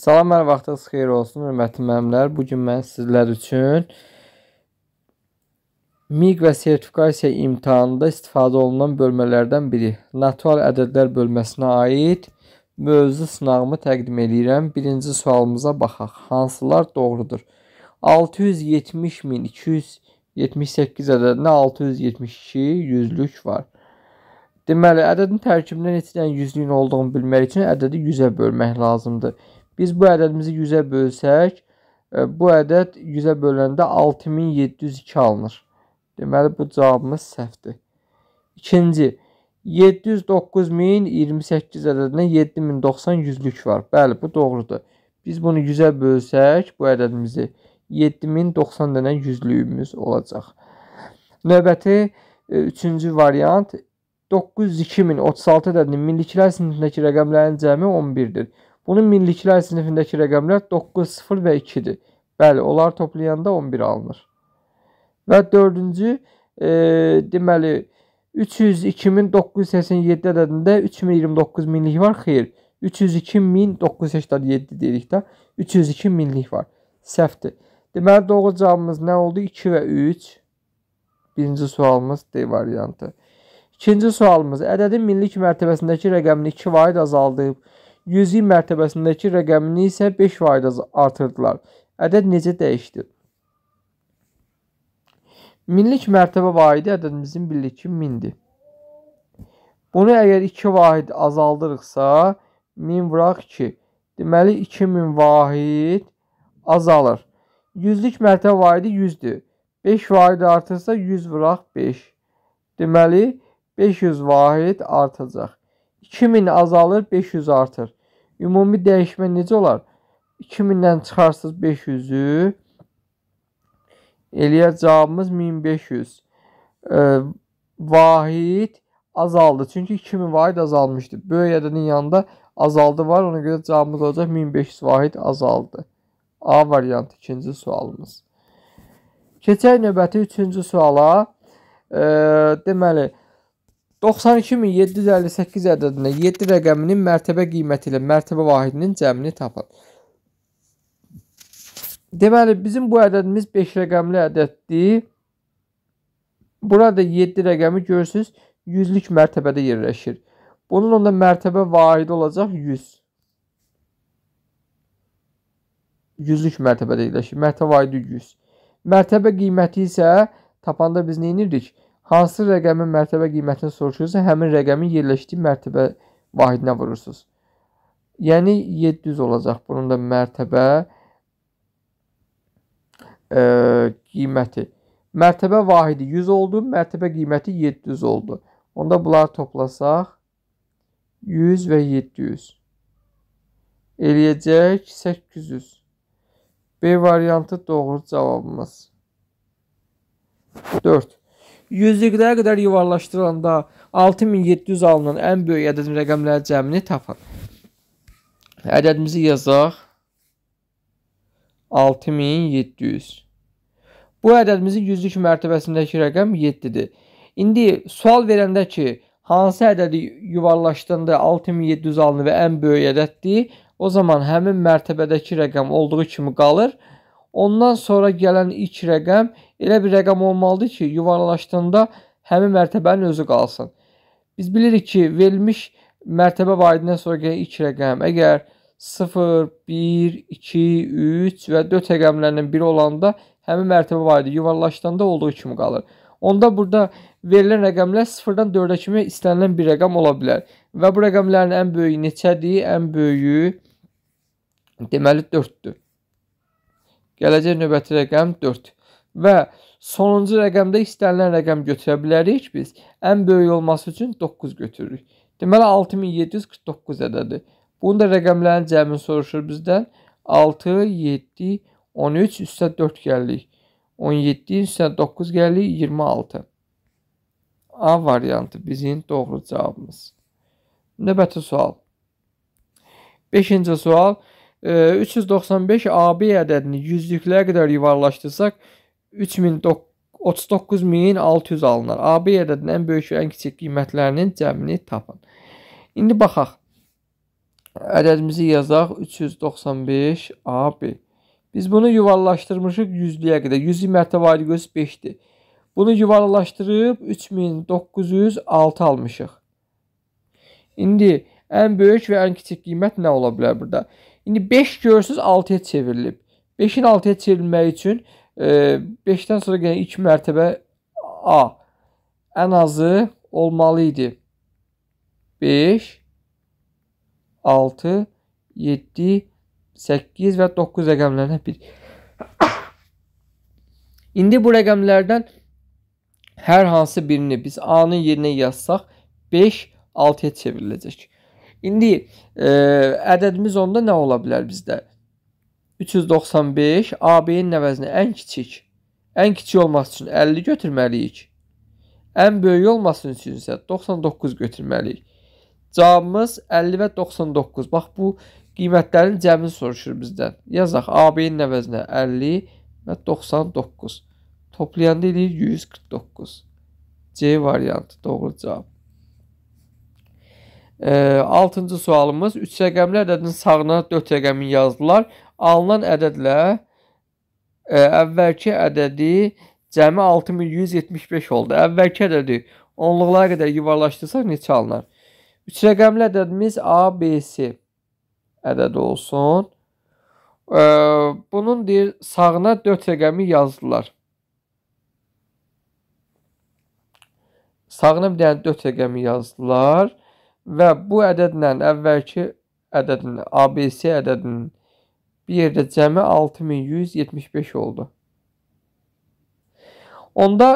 Salam, hər vaxtınız xeyir olsun, hörmətli müəllimlər. Bu gün mən sizlər üçün MİQ və sertifikasiya imtahanında istifadə olunan bölmələrdən biri, natural ədədlər bölməsinə aid mövzu sınağımı təqdim edirəm. Birinci sualımıza baxaq. Hansılar doğrudur? 670.278 ədədinə 672 yüzlük var. Deməli, ədədin tərkibindən neçə dənə yüzlüyün olduğunu bilmək üçün ədədi 100-ə bölmək lazımdır. Biz bu ədədimizi 100-ə bölsək, e, bu ədəd 100-ə böləndə 6702 alınır. Deməli, bu cavabımız səhvdir. İkinci, 709.028 ədədinə 7090 yüzlük var. Bəli, bu doğrudur. Biz bunu 100-ə bölsək, bu ədədimizi 7090 dənə yüzlüyümüz olacaq. Növbəti e, üçüncü variant 902036 ədədinin milliklər sinifindəki rəqəmlərin cəmi 11-dir. Bunun milliliklər sinifindəki rəqəmlər 9, 0 və 2-dir. Bəli, onlar toplayanda 11 alınır. Və dördüncü, e, deməli, 302.987 ədədində 3029 minlik var. Xeyr, 302.987 deyirik də, 302 minlik var. Səhvdir. Deməli, doğru cavabımız nə oldu? 2 və 3. Birinci sualımız D variantı. İkinci sualımız, ədədin millilik mərtəbəsindəki rəqəmini 2 vahid azaldıb, 100 mərtəbəsindəki rəqəmini isə 5% artırdılar. Ədəd necə dəyişdi? Minlik mərtəbə vahidi ədədimizin bilirik ki, 1000-dir. Bunu əgər 2 vahid azaldırıqsa, 1000 vuraq 2. Deməli 2000 vahid azalır. 100-lük mərtəbə vahidi 100-dür. 5 vahid artırsa 100 vuraq 5. Deməli 500 vahid artacaq. 2000 azalır, 500 artır. Ümumi dəyişmə necə olar? 2000-dən çıxarsınız 500-ü. Eləyər cavabımız 1500. E, vahid azaldı. Çünki 2000 vahid azalmışdı. Böyük ədədin yanında azaldı var. Ona görə cavabımız olacaq 1500 vahid azaldı. A variantı ikinci sualımız. Keçək növbəti üçüncü suala. E, deməli, 92758 ədədində 7 rəqəminin mərtəbə qiyməti ilə mərtəbə vahidinin cəmini tapın. Deməli, bizim bu ədədimiz 5 rəqəmli ədəddir. Burada 7 rəqəmi görürsünüz, 100-lük mərtəbədə yerləşir. Bunun onda mərtəbə vahidi olacaq 100. 100-lük mərtəbədə yerləşir. Mərtəbə vahidi 100. Mərtəbə qiyməti isə tapanda biz nə edirik? Hansı rəqəmin mərtəbə qiymətini soruşursa, həmin rəqəmin yerləşdiyi mərtəbə vahidinə vurursunuz. Yəni 700 olacaq bunun da mərtəbə e, qiyməti. Mərtəbə vahidi 100 oldu, mərtəbə qiyməti 700 oldu. Onda bunları toplasaq 100 və 700 eləyəcək 800. B variantı doğru cavabımız. 4. 100-liqlərə qədər yuvarlaşdırılanda 6700 alınan ən böyük ədədin rəqəmlər cəmini tapın. Ədədimizi yazaq. 6700. Bu ədədimizin yüzlük mərtəbəsindəki rəqəm 7-dir. İndi sual verəndə ki, hansı ədədi yuvarlaşdığında 6700 alınır və ən böyük ədəddir, o zaman həmin mərtəbədəki rəqəm olduğu kimi qalır Ondan sonra gələn ilk rəqəm elə bir rəqəm olmalıdır ki, yuvarlaşdığında həmin mərtəbənin özü qalsın. Biz bilirik ki, verilmiş mərtəbə vaidindən sonra gələn ilk rəqəm əgər 0, 1, 2, 3 və 4 rəqəmlərinin biri olanda həmin mərtəbə vaidi yuvarlaşdığında olduğu kimi qalır. Onda burada verilən rəqəmlər 0-dan 4-ə kimi istənilən bir rəqəm ola bilər. Və bu rəqəmlərin ən böyüyü neçədir? Ən böyüyü deməli 4-dür. Gələcək növbəti rəqəm 4. Və sonuncu rəqəmdə istənilən rəqəm götürə bilərik biz. Ən böyük olması üçün 9 götürürük. Deməli 6749 ədədi. Bunun da rəqəmlərin cəmini soruşur bizdən. 6, 7, 13 üstə 4 gəlirik. 17 üstə 9 gəlirik 26. A variantı bizim doğru cavabımız. Növbəti sual. 5-ci sual 395 AB ədədini yüzlüklərə qədər yuvarlaşdırsaq 39600 alınır. AB ədədinin ən böyük və ən kiçik qiymətlərinin cəmini tapın. İndi baxaq. Ədədimizi yazaq 395 AB. Biz bunu yuvarlaşdırmışıq yüzlüyə qədər. Yüzlük mərtəbə aidiqöz 5-dir. Bunu yuvarlaşdırıb 3906 almışıq. İndi ən böyük və ən kiçik qiymət nə ola bilər burada? İndi 5 görürsüz 6-ya çevrilib. 5-in 6-ya çevrilməyi üçün 5-dən e, sonra gələn 2 mərtəbə A ən azı olmalı idi. 5 6 7 8 və 9 rəqəmlərinə bir. İndi bu rəqəmlərdən hər hansı birini biz A-nın yerinə yazsaq 5 6-ya çevriləcək. İndi e, ədədimiz onda nə ola bilər bizdə? 395 AB-nin əvəzinə ən kiçik. Ən kiçik olması üçün 50 götürməliyik. Ən böyük olması üçün isə 99 götürməliyik. Cavabımız 50 və 99. Bax bu qiymətlərin cəmini soruşur bizdən. Yazaq AB-nin əvəzinə 50 və 99. Toplayanda eləyir 149. C variantı doğru cavab. Altıncı sualımız. Üç rəqəmli ədədin sağına dörd rəqəmini yazdılar. Alınan ədədlə ə, e, əvvəlki ədədi cəmi 6175 oldu. Əvvəlki ədədi onluqlara qədər yuvarlaşdırsaq neçə alınar? Üç rəqəmli ədədimiz ABC ədədi olsun. Ə, bunun deyir, sağına 4 rəqəmi yazdılar. Sağına bir dənə 4 rəqəmi yazdılar və bu ədədlə əvvəlki ədədin, ABC ədədinin bir yerdə cəmi 6175 oldu. Onda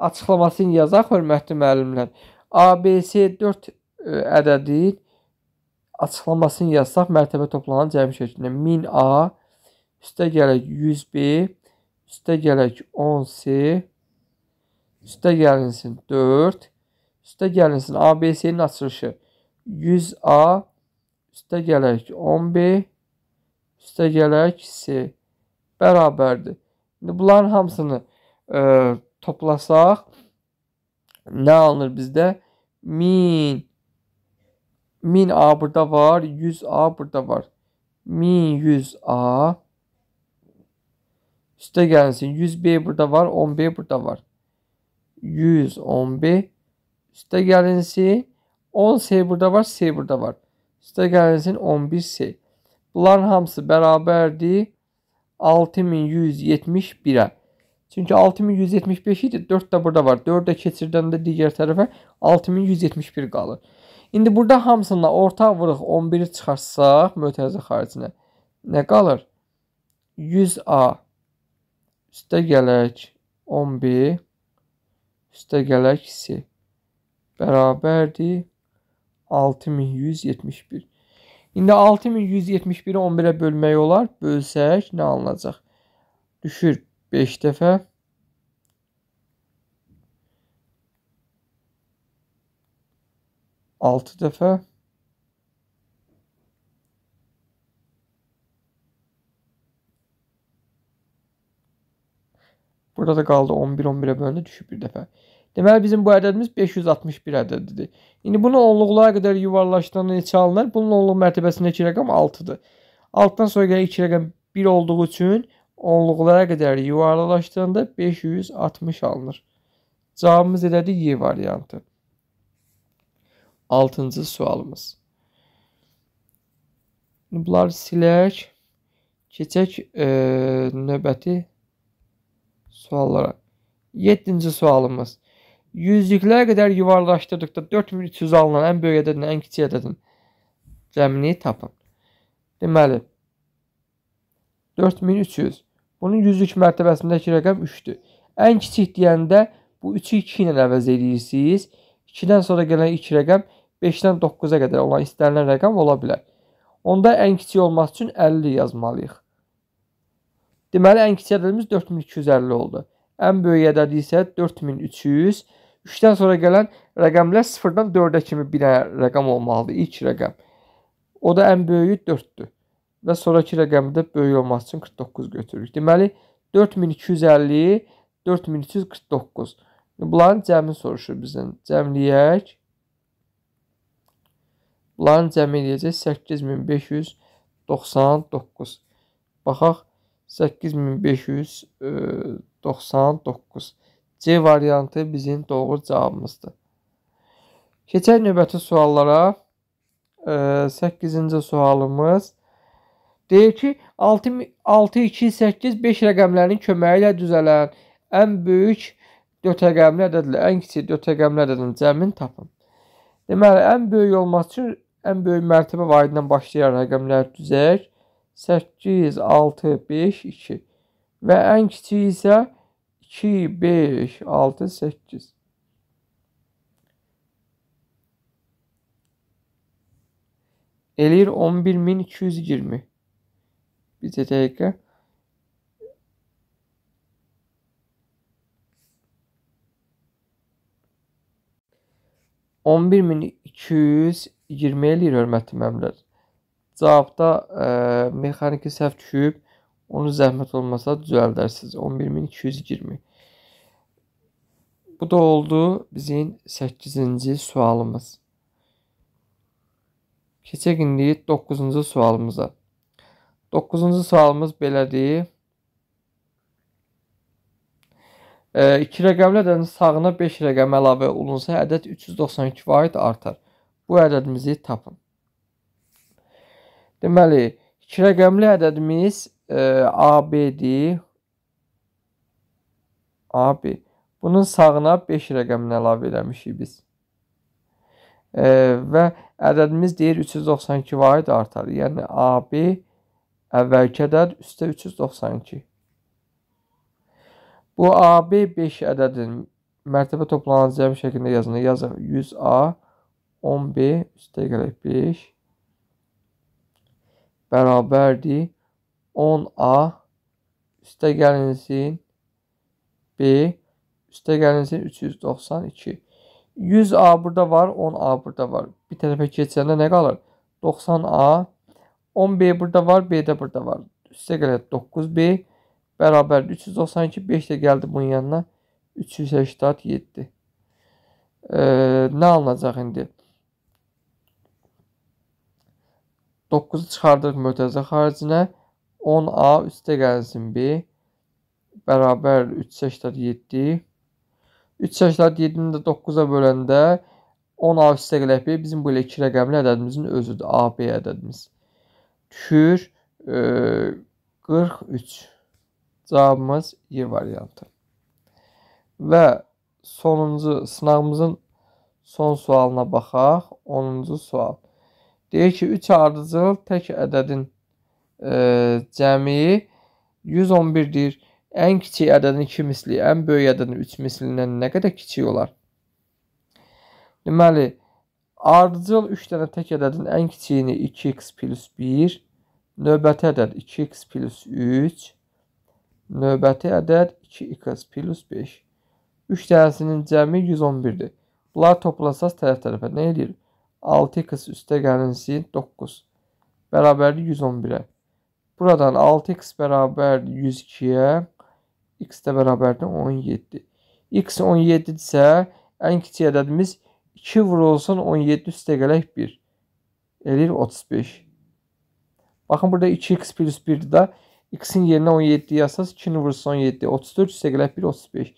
açıqlamasını yazaq, hörmətli müəllimlər. ABC 4 e, ədədi açıqlamasını yazsaq, mərtəbə toplanan cəmi şəklində 1000A üstə gələk 100B üstə gələk 10C üstə gəlinsin 4 Üstə gəlinsin. ABC-nin açılışı 100A üstə gələk 10B üstə gələk C bərabərdir. İndi bunların hamısını ə, e, toplasaq nə alınır bizdə? 1000 1000A burada var, 100A burada var. 1100A üstə gəlsin. 100B burada var, 10B burada var. 110B Üstə gəlinsi 10 S burada var, S burada var. Üstə gəlinsin 11 S. Bunların hamısı bərabərdir 6171-ə. Çünki 6175 idi, 4 də burada var. 4 də keçirdəndə digər tərəfə 6171 qalır. İndi burada hamısına ortaq vuruq 11-i çıxarsaq mötərizə xaricinə nə qalır? 100A üstə gələk 11 üstə gələk C. beraberdi. 6171. İndi 6171-i 11-ə bölmək olar. Bölsək nə alınacaq? Düşür 5 dəfə. Altı dəfə. Burada da qaldı 11-11-ə bölündə düşüb bir dəfə. Deməli bizim bu ədədimiz 561 ədədidir. İndi bunu onluqlara qədər yuvarlaşdıranda neçə alınır? Bunun onluq mərtəbəsindəki rəqəm 6-dır. 6-dan sonra gəlir 2 rəqəm 1 olduğu üçün onluqlara qədər yuvarlaşdıranda 560 alınır. Cavabımız elədir Y variantı. 6-cı sualımız. Bunları silək. Keçək e, növbəti suallara. 7-ci sualımız. 100-lüklərə qədər yuvarlaşdırdıqda 4300 alınan ən böyük ədədlə ən kiçik ədədin cəmini tapın. Deməli 4300 bunun 100-lük mərtəbəsindəki rəqəm 3-dür. Ən kiçik deyəndə bu 3-ü 2 ilə əvəz edirsiniz. 2-dən sonra gələn ilk rəqəm 5-dən 9-a qədər olan istənilən rəqəm ola bilər. Onda ən kiçik olması üçün 50 yazmalıyıq. Deməli ən kiçik ədədimiz 4250 oldu. Ən böyük ədəd isə 4300 3-dən sonra gələn rəqəmlər 0-dan 4-ə kimi bir rəqəm olmalıdır, ilk rəqəm. O da ən böyüyü 4-dür və sonrakı rəqəmi də böyük olması üçün 49 götürürük. Deməli 4250 4349. Bunların cəmini soruşur bizdən. Cəmləyək. Bunların cəmi eləyəcək 8599. Baxaq 8599. C variantı bizim doğru cavabımızdır. Keçək növbəti suallara. 8-ci e, sualımız deyir ki, 6 6 2 8 5 rəqəmlərinin köməyi ilə düzələn ən böyük dörd rəqəmli ədədlə ən kiçik dörd rəqəmli ədədin cəmini tapın. Deməli, ən böyük olması üçün ən böyük mərtəbə vahidindən başlayan rəqəmlər düzək. 8, 6, 5, 2 və ən kiçik isə 1 2, 5, 6, 8. Eləyir 11220. Bir dəqiqə. On bir min iki yüz yirmi eləyir hörmətli məmlər. Cavabda ə, e, mexaniki səhv düşüb. Onu zəhmət olmasa düzəldərsiniz. 11220. Bu da oldu bizim 8-ci sualımız. Keçək indi 9-cu sualımıza. 9-cu sualımız belədir. E, iki rəqəmli ədədin sağına 5 rəqəm əlavə olunsa, ədəd 392 varid artar. Bu ədədimizi tapın. Deməli, iki rəqəmli ədədimiz e, ABD AB bunun sağına 5 rəqəmini əlavə eləmişik biz. E, və ədədimiz deyir 392 vahid artar. Yəni AB əvvəlki ədəd üstə 392. Bu AB 5 ədədin mərtəbə toplanan cəm şəklində yazılır. Yazır 100A 10B üstə gələk 5 bərabərdir 10A üstə gəlinsin B üstə gəlinsin 392. 100A burada var, 10A burada var. Bir tərəfə keçəndə nə qalır? 90A 10B burada var, B də burada var. Üstə gələk 9B bərabər 392, 5 də gəldi bunun yanına 387. Ee, nə alınacaq indi? 9-u çıxardırıq mötəzə xaricinə. 10A üstə gəlsin B bərabər 3 8 7 3 8 7-ni də 9-a böləndə 10A üstə gələk B bizim belə iki rəqəmli ədədimizin özüdür. AB ədədimiz. Düşür e, 43. Cavabımız Y variantı. Və sonuncu sınağımızın son sualına baxaq. 10-cu sual. Deyir ki, 3 ardıcıl tək ədədin e, cəmi 111-dir. Ən kiçik ədədin 2 misli, ən böyük ədədin 3 mislindən nə qədər kiçik olar? Deməli, ardıcıl 3 dənə tək ədədin ən kiçiyini 2x plus 1, növbəti ədəd 2x plus 3, növbəti ədəd 2x plus 5. 3 dənəsinin cəmi 111-dir. Bunlar toplasaz tərəf-tərəfə nə edir? 6x üstə gəlinsin 9. Bərabərdir 111-ə. Buradan 6x bərabər 102-yə, x də bərabərdir 17. x 17 isə ən kiçik ədədimiz 2 vurulsun 17 üstə gələk 1. Eləyir 35. Baxın burada 2x plus 1-dir də. X-in yerinə 17 yazsaz 2-ni vursun 17. 34 üstə gələk 1, 35.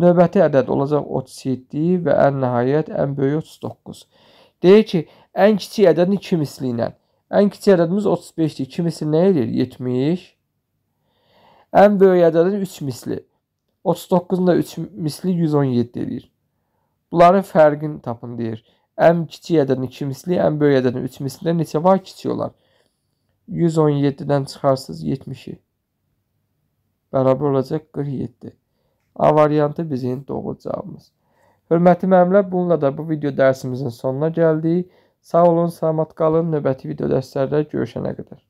Növbəti ədəd olacaq 37 və ən nəhayət ən böyük 39. Deyir ki, ən kiçik ədədin 2 misli ilə. Ən kiçik ədədimiz 35-dir. Kimisi nə edir? 70. Ən böyük ədədin 3 misli. 39-un da 3 misli 117 edir. Bunların fərqini tapın deyir. Ən kiçik ədədin 2 misli, ən böyük ədədin 3 mislində neçə var? Kiçik olar. 117-dən çıxarsınız 70-i. Bərabər olacaq 47. A variantı bizim doğru cavabımız. Hörmətli müəllimlər, bununla da bu video dərsimizin sonuna gəldik. Sağ olun, salamat qalın. Növbəti video dərslərdə görüşənə qədər.